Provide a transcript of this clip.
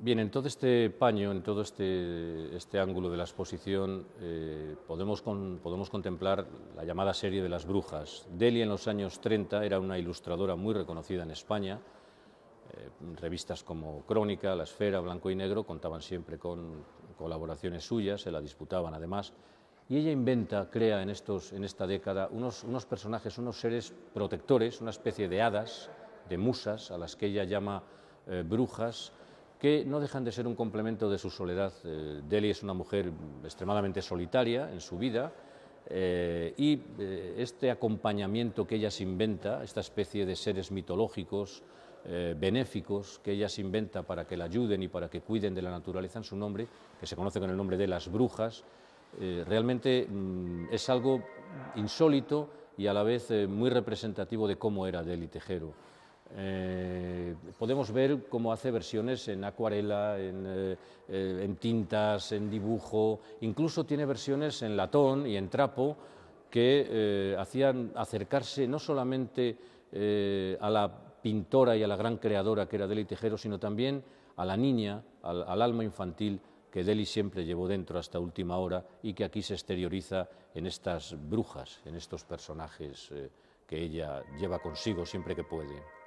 Bien, en todo este paño, en todo este, este ángulo de la exposición, eh, podemos, contemplar la llamada serie de las brujas. Deli en los años 30 era una ilustradora muy reconocida en España. Eh, revistas como Crónica, La Esfera, Blanco y Negro contaban siempre con colaboraciones suyas, se la disputaban además. Y ella inventa, crea en, estos, en esta década unos, unos personajes, unos seres protectores, una especie de hadas, de musas, a las que ella llama eh, brujas que no dejan de ser un complemento de su soledad. Eh, Deli es una mujer extremadamente solitaria en su vida eh, y eh, este acompañamiento que ella se inventa, esta especie de seres mitológicos, benéficos, que ella se inventa para que la ayuden y para que cuiden de la naturaleza en su nombre, que se conoce con el nombre de las brujas, realmente mm, es algo insólito y a la vez muy representativo de cómo era Deli Tejero. Eh, podemos ver cómo hace versiones en acuarela, eh, eh, en, tintas, en dibujo, incluso tiene versiones en latón y en trapo que hacían acercarse no solamente a la pintora y a la gran creadora que era Deli Tejero, sino también a la niña, al, al alma infantil que Deli siempre llevó dentro hasta última hora y que aquí se exterioriza en estas brujas, en estos personajes que ella lleva consigo siempre que puede.